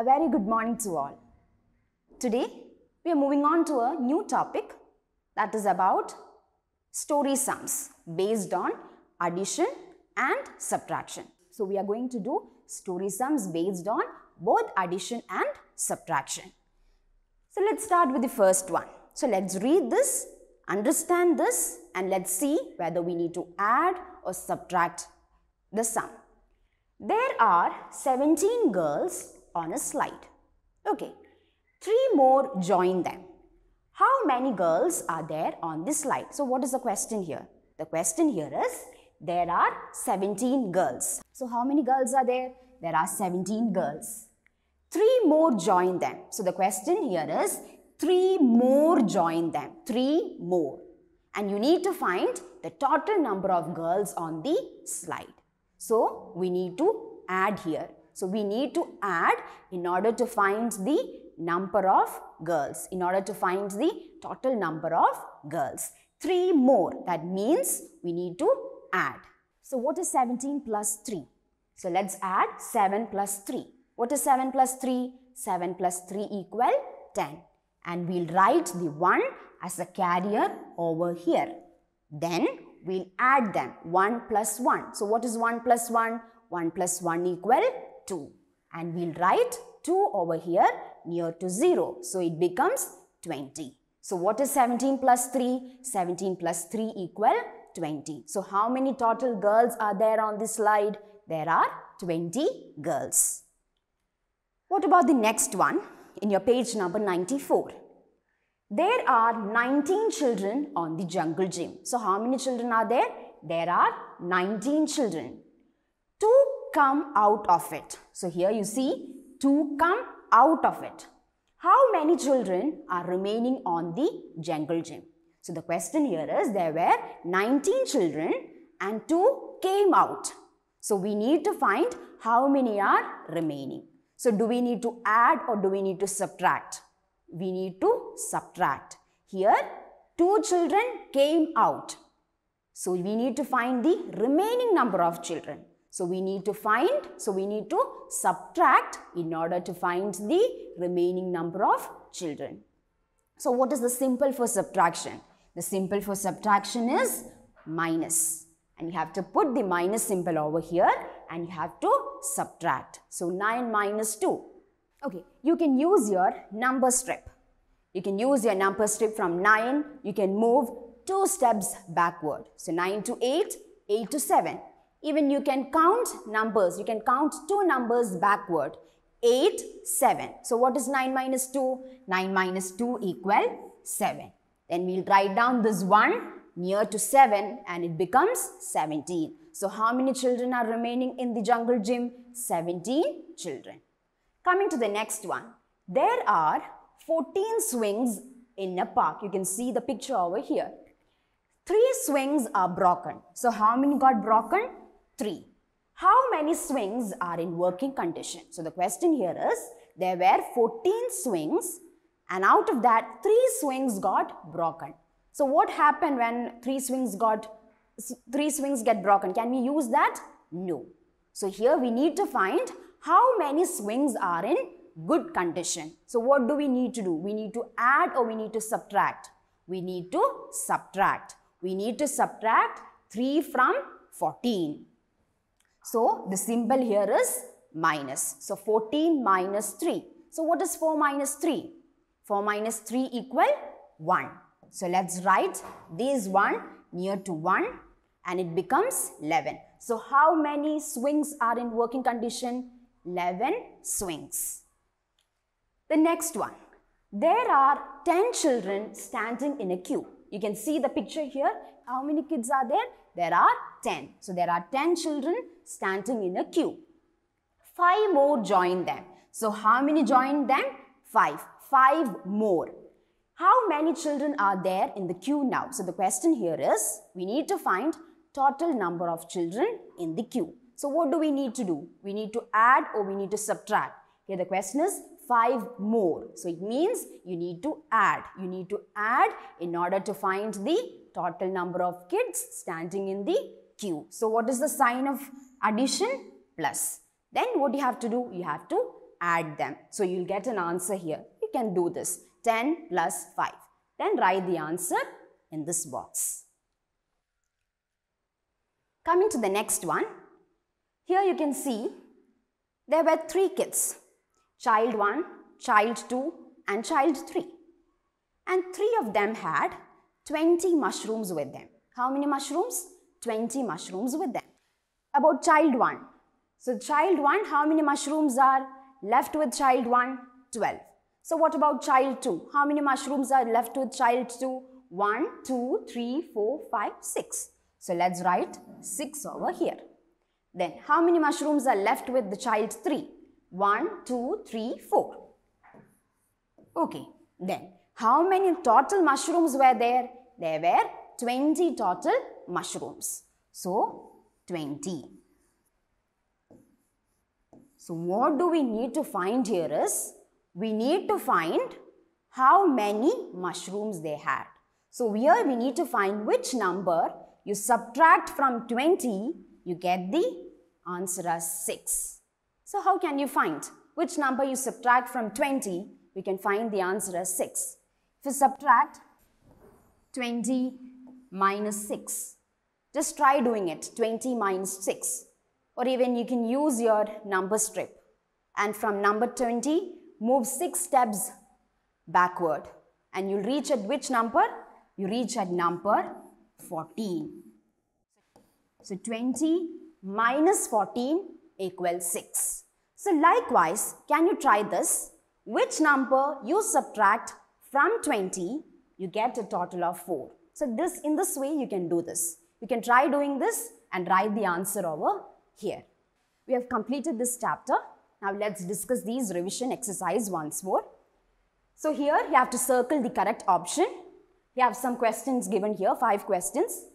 A very good morning to all. Today, we are moving on to a new topic that is about story sums based on addition and subtraction. So, we are going to do story sums based on both addition and subtraction. So, let's start with the first one. So, let's read this, understand this and let's see whether we need to add or subtract the sum. There are 17 girls on a slide. Okay, three more join them. How many girls are there on this slide? So what is the question here? The question here is there are 17 girls. So how many girls are there? There are 17 girls. Three more join them. So the question here is three more join them. Three more. And you need to find the total number of girls on the slide. So we need to add here. So we need to add in order to find the number of girls, in order to find the total number of girls. Three more, that means we need to add. So what is 17 plus 3? So let's add 7 plus 3. What is 7 plus 3? 7 plus 3 equal 10. And we'll write the 1 as a carrier over here. Then we'll add them 1 plus 1. So what is 1 plus 1? 1 plus 1 equal 2. And we'll write 2 over here near to 0. So it becomes 20. So what is 17 plus 3? 17 plus 3 equal 20. So how many total girls are there on this slide? There are 20 girls. What about the next one in your page number 94? There are 19 children on the jungle gym. So how many children are there? There are 19 children come out of it. So here you see to come out of it. How many children are remaining on the jungle gym? So the question here is there were 19 children and 2 came out. So we need to find how many are remaining. So do we need to add or do we need to subtract? We need to subtract. Here two children came out. So we need to find the remaining number of children. So we need to find, so we need to subtract in order to find the remaining number of children. So what is the simple for subtraction? The simple for subtraction is minus. And you have to put the minus symbol over here and you have to subtract. So 9 minus 2. Okay, you can use your number strip. You can use your number strip from 9. You can move two steps backward. So 9 to 8, 8 to 7. Even you can count numbers. You can count two numbers backward. 8, 7. So what is 9 minus 2? 9 minus 2 equal 7. Then we'll write down this 1 near to 7 and it becomes 17. So how many children are remaining in the jungle gym? 17 children. Coming to the next one. There are 14 swings in a park. You can see the picture over here. Three swings are broken. So how many got broken? 3. How many swings are in working condition? So the question here is, there were 14 swings and out of that, 3 swings got broken. So what happened when 3 swings got, 3 swings get broken? Can we use that? No. So here we need to find how many swings are in good condition. So what do we need to do? We need to add or we need to subtract? We need to subtract. We need to subtract 3 from 14. So the symbol here is minus. So 14 minus 3. So what is 4 minus 3? 4 minus 3 equal 1. So let's write this one near to 1 and it becomes 11. So how many swings are in working condition? 11 swings. The next one. There are 10 children standing in a queue. You can see the picture here. How many kids are there? There are 10. So there are 10 children standing in a queue. Five more join them. So how many join them? Five. Five more. How many children are there in the queue now? So the question here is, we need to find total number of children in the queue. So what do we need to do? We need to add or we need to subtract. Here the question is 5 more. So it means you need to add. You need to add in order to find the total number of kids standing in the Q. So what is the sign of addition? Plus. Then what you have to do? You have to add them. So you'll get an answer here. You can do this. 10 plus 5. Then write the answer in this box. Coming to the next one. Here you can see there were three kids. Child 1, child 2 and child 3. And three of them had 20 mushrooms with them. How many mushrooms? 20 mushrooms with them. About child 1. So child 1, how many mushrooms are left with child 1? 12. So what about child 2? How many mushrooms are left with child 2? 1, 2, 3, 4, 5, 6. So let's write 6 over here. Then how many mushrooms are left with the child 3? 1, 2, 3, 4. Okay, then how many total mushrooms were there? There were 20 total mushrooms. So 20. So what do we need to find here is, we need to find how many mushrooms they had. So here we need to find which number you subtract from 20, you get the answer as 6. So how can you find which number you subtract from 20? We can find the answer as 6. If you subtract 20 minus 6, just try doing it, 20 minus 6. Or even you can use your number strip. And from number 20, move 6 steps backward. And you'll reach at which number? You reach at number 14. So 20 minus 14 equals 6. So likewise, can you try this? Which number you subtract from 20, you get a total of 4. So this in this way you can do this. We can try doing this and write the answer over here. We have completed this chapter. Now let's discuss these revision exercise once more. So here you have to circle the correct option. You have some questions given here, five questions.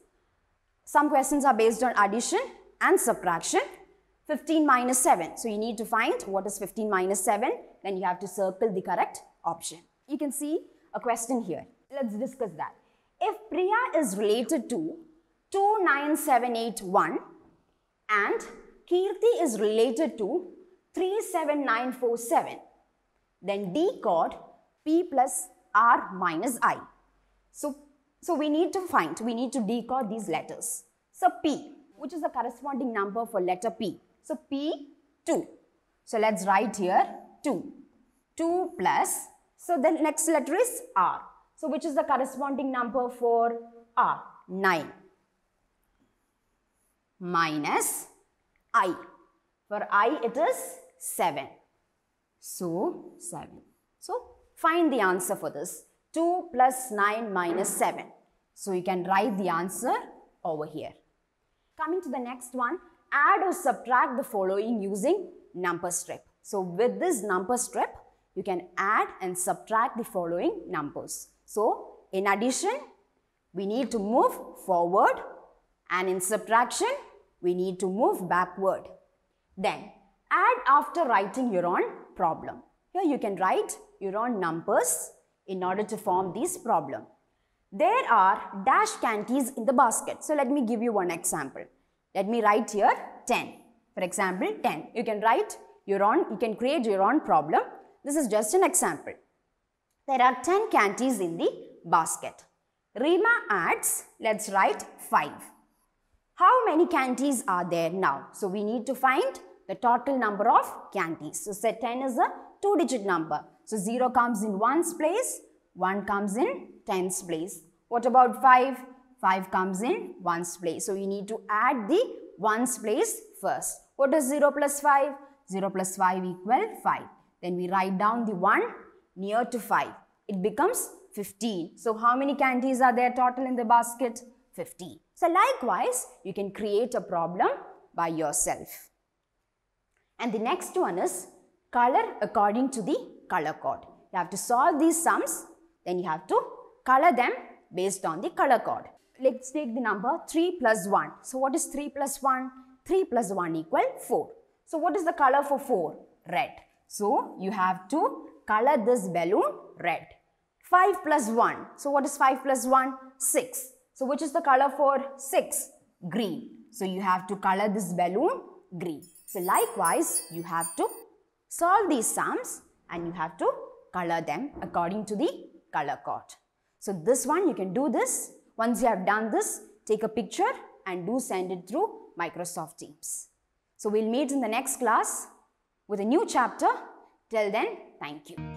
Some questions are based on addition and subtraction. 15 minus 7. So you need to find what is 15 minus 7. Then you have to circle the correct option. You can see a question here. Let's discuss that. If Priya is related to 29781 and Kirti is related to 37947. Then D P plus R minus I. So, so we need to find, we need to decode these letters. So P, which is the corresponding number for letter P. So P 2. So let's write here 2. 2 plus, so the next letter is R. So which is the corresponding number for R? 9 minus i. For i it is 7. So 7. So find the answer for this. 2 plus 9 minus 7. So you can write the answer over here. Coming to the next one, add or subtract the following using number strip. So with this number strip, you can add and subtract the following numbers. So in addition, we need to move forward and in subtraction, we need to move backward. Then add after writing your own problem. Here you can write your own numbers in order to form this problem. There are dash candies in the basket. So let me give you one example. Let me write here 10. For example, 10. You can write your own, you can create your own problem. This is just an example. There are 10 candies in the basket. Rima adds, let's write 5. How many candies are there now? So we need to find the total number of candies. So set 10 is a two digit number. So 0 comes in 1's place, 1 comes in 10's place. What about 5? 5 comes in 1's place. So you need to add the 1's place first. What is 0 plus 5? 0 plus 5 equal 5. Then we write down the 1 near to 5. It becomes 15. So how many candies are there total in the basket? 15. So likewise, you can create a problem by yourself. And the next one is color according to the color code. You have to solve these sums, then you have to color them based on the color code. Let's take the number 3 plus 1. So what is 3 plus 1? 3 plus 1 equal 4. So what is the color for 4? Red. So you have to color this balloon red. 5 plus 1. So what is 5 plus 1? 6. So which is the color for 6? Green. So you have to color this balloon green. So likewise, you have to solve these sums and you have to color them according to the color code. So this one, you can do this. Once you have done this, take a picture and do send it through Microsoft Teams. So we'll meet in the next class with a new chapter. Till then, thank you.